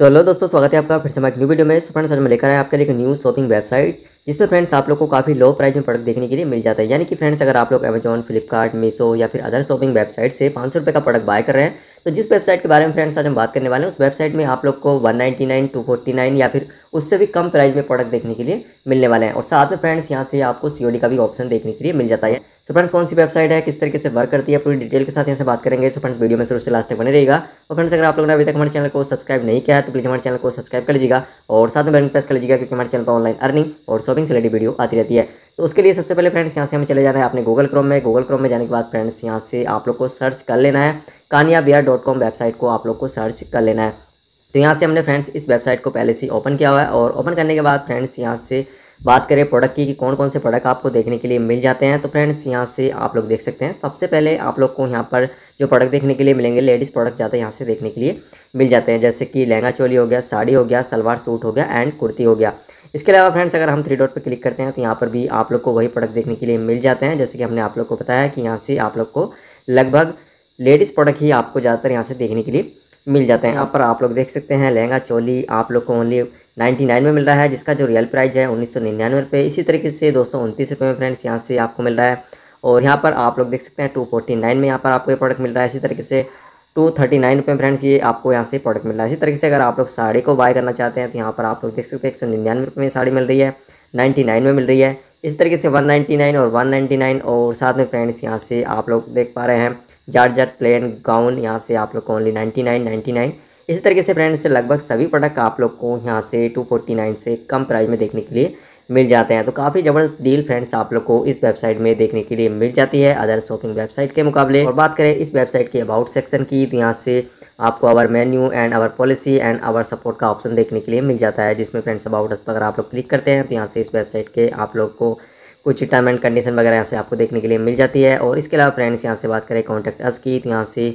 so hello दोस्तों स्वागत है आपका फिर से हमारे न्यू वीडियो में सुपर्ण सर में लेकर आए आपके लिए एक न्यू शॉपिंग वेबसाइट जिसमें फ्रेंड्स आप लोग को काफ़ी लो प्राइस में प्रोडक्ट देखने के लिए मिल जाता है यानी कि फ्रेंड्स अगर आप लोग अमेजॉन फ्लिपकार्ट मीशो या फिर अदर शॉपिंग वेबसाइट से पाँच सौ का प्रोडक्ट बाय कर रहे हैं तो जिस वेबसाइट के बारे में फ्रेंड्स आज हम बात करने वाले हैं उस वेबसाइट में आप लोग को वन नाइन्टी या फिर उससे भी कम प्राइस में प्रोडक्ट देखने के लिए मिलने वाले हैं और साथ में फ्रेंड्स यहाँ से आपको सी का भी ऑप्शन देखने के लिए मिल जाता है सो फ्रेंड्स कौन सी वेबसाइट है किस तरीके से वर्क करती है पूरी डिटेल के साथ यहाँ से बात करेंगे सो फ्रेंड्स वीडियो में शुरू से लास्ट तक बने रहेगा और फ्रेंड्स अगर आप लोगों ने अभी तक हमारे चैनल को सब्सक्राइब नहीं किया है तो प्लीज़ हमारे चैनल को सब्सक्राइब कर लीजिएगा और साथ में बैंक प्रेस कर लीजिएगा क्योंकि हमारे चैनल पर ऑनलाइन अर्निंग और शॉपिंग से रिलेटेड वीडियो आती रहती है तो उसके लिए सबसे पहले फ्रेंड्स यहाँ से हमें चले जाना है अपने गूगल क्रोम में गूगल क्रोम में जाने के बाद फ्रेंड्स यहाँ से आप लोग को सर्च कर लेना है कानिया डॉट कॉम वेबसाइट को आप लोग को सर्च कर लेना है तो यहाँ से हमने फ्रेंड्स इस वेबसाइट को पहले से ओपन किया हुआ है और ओपन करने के बाद फ्रेंड्स यहाँ से बात करें प्रोडक्ट की कि कौन कौन से प्रोडक्ट आपको देखने के लिए मिल जाते हैं तो फ्रेंड्स यहाँ से आप लोग देख सकते हैं सबसे पहले आप लोग को यहाँ पर जो प्रोडक्ट देखने के लिए मिलेंगे लेडीज़ प्रोडक्ट ज़्यादा यहाँ से देखने के लिए मिल जाते हैं जैसे कि लहंगा चोली हो गया साड़ी हो गया सलवार सूट हो गया एंड कुर्ती हो गया इसके अलावा फ्रेंड्स अगर हम थ्री डॉट पर क्लिक करते हैं तो यहाँ पर भी आप लोग को वही प्रोडक्ट देखने के लिए मिल जाते हैं जैसे कि हमने आप लोग को बताया कि यहाँ से आप लोग को लगभग लेडीज़ प्रोडक्ट ही आपको ज़्यादातर यहाँ से देखने के लिए मिल जाते हैं यहाँ पर आप लोग देख सकते हैं लहंगा चोली आप लोग को ओनली 99 में मिल रहा है जिसका जो रियल प्राइस है उन्नीस सौ निन्यानवे इसी तरीके से दो सौ उनतीस रुपये में फ्रेंड्स यहाँ से आपको मिल रहा है और यहाँ पर आप लोग देख सकते हैं टू फोर्टी नाइन में यहाँ पर आपको ये प्रोडक्ट मिल रहा है इसी तरीके से टू थर्टी नाइन रुपये फ्रेंड्स ये आपको यहाँ से प्रोडक्ट मिल रहा है इसी तरीके से अगर आप लोग साड़ी को बाय करना चाहते हैं तो यहाँ पर आप लोग देख सकते हैं एक सौ निन्यानवे रुपये में साड़ी मिल रही है नाइन्टी नाइन में मिल रही है इस तरीके से वन नाइन्टी नाइन और वन नाइन्टी नाइन और साथ में फ्रेंड्स यहाँ से आप लोग देख पा रहे हैं जार जार प्लेन गाउन यहाँ से आप लोग को only ninety nine ninety nine इसी तरीके से फ्रेंड्स लगभग सभी प्रोडक्ट आप लोग को यहाँ से टू फोर्टी नाइन से कम प्राइस में देखने के लिए मिल जाते हैं तो काफ़ी ज़बरदस्त डील फ्रेंड्स आप लोग को इस वेबसाइट में देखने के लिए मिल जाती है अदर शॉपिंग वेबसाइट के मुकाबले और बात करें इस वेबसाइट के अबाउट सेक्शन की तो यहाँ से आपको our menu and our policy and our support का ऑप्शन देखने के लिए मिल जाता है जिसमें फ्रेंड्स अबाउट अस पर अगर आप लोग क्लिक करते हैं तो यहाँ से इस वेबसाइट के आप लोग को कुछ टर्म एंड कंडीशन वगैरह यहाँ से आपको देखने के लिए मिल जाती है और इसके अलावा फ्रेंड्स यहाँ से बात करें कॉन्टैक्ट अस की तो यहाँ से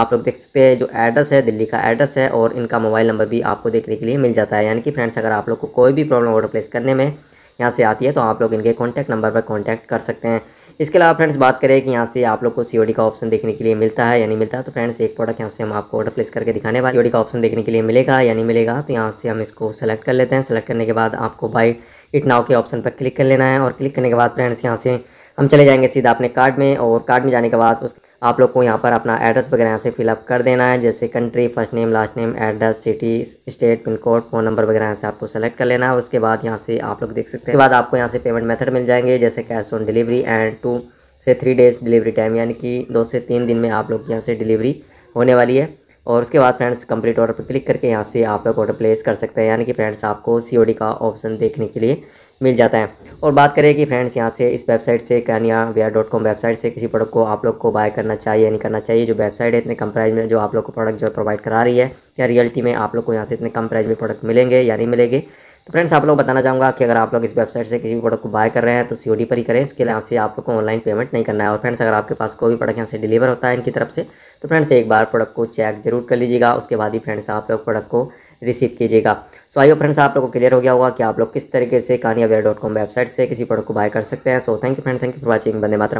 आप लोग देख सकते हैं जो एड्रेस है दिल्ली का एड्रेस है और इनका मोबाइल नंबर भी आपको देखने के लिए मिल जाता है यानी कि फ्रेंड्स अगर आप लोग को कोई भी प्रॉब्लम ऑर्डर प्लेस करने में यहाँ से आती है तो आप लोग इनके कॉन्टैक्ट नंबर पर कॉन्टैक्ट कर सकते हैं इसके अलावा फ्रेंड्स बात करें कि यहाँ से आप लोग को सी का ऑप्शन देखने के लिए मिलता है या नहीं मिलता है तो फ्रेंड्स एक प्रोडक्ट यहाँ से हम आपको ऑर्डर प्लेस करके दिखाने वाले सी का ऑप्शन देखने के लिए मिलेगा या नहीं मिलेगा तो यहाँ से हम इसको सेलेक्ट कर लेते हैं सेलेक्ट करने के बाद आपको बाई इट नाव के ऑप्शन पर क्लिक कर लेना है और क्लिक करने के बाद फ्रेंड्स यहाँ से हम चले जाएंगे सीधा अपने कार्ड में और कार्ड में जाने के बाद उस आप लोग को यहाँ पर अपना एड्रेस वगैरह यहाँ से फिलअप कर देना है जैसे country first name last name address city state pin code phone number वगैरह यहाँ से आपको सेलेक्ट कर लेना है उसके बाद यहाँ से आप लोग देख सकते हैं उसके बाद आपको यहाँ से पेमेंट मेथड मिल जाएंगे जैसे cash on delivery and two से थ्री डेज डिलीवरी टाइम यानी कि दो से तीन दिन में आप लोग यहाँ से डिलीवरी होने वाली है और उसके बाद फ्रेंड्स कंप्लीट ऑर्डर पर क्लिक करके यहाँ से आप लोग ऑर्डर प्लेस कर सकते हैं यानी कि फ्रेंड्स आपको सी का ऑप्शन देखने के लिए मिल जाता है और बात करें कि फ्रेंड्स यहाँ से इस वेबसाइट से Kaniya wear dot com website से किसी प्रोडक्ट को आप लोग को बाय करना चाहिए या नहीं करना चाहिए जो वेबसाइट है इतने कम प्राइस में जो आप लोग को प्रोडक्ट जो प्रोवाइड करा रही है या रियलिटी में आप लोग को यहाँ से इतने कम प्राइस में प्रोडक्ट मिलेंगे या नहीं मिलेंगे तो फ्रेंड्स आप लोग बताना चाहूँगा कि अगर आप लोग इस वेबसाइट से किसी भी प्रोडक्ट को बाय कर रहे हैं तो सी पर ही करें इसके यहाँ से आप लोग को ऑनलाइन पेमेंट नहीं करना है और फ्रेंड्स अगर आपके पास कोई भी प्रोडक्ट यहाँ से डिलीवर होता है इनकी तरफ से तो फ्रेंड्स एक बार प्रोडक्ट को चेक जरूर कर लीजिएगा उसके बाद ही फ्रेंड्स आप लोग प्रोडक्ट को रिसीव कीजिएगा सो आइए फ्रेंड्स आप लोग को क्लियर हो गया होगा कि आप लोग किस तरीके से कानियावेयर वेबसाइट से किसी प्रोडक्ट को बाय कर सकते हैं so thank you friend thank you for watching बंदे मात्रा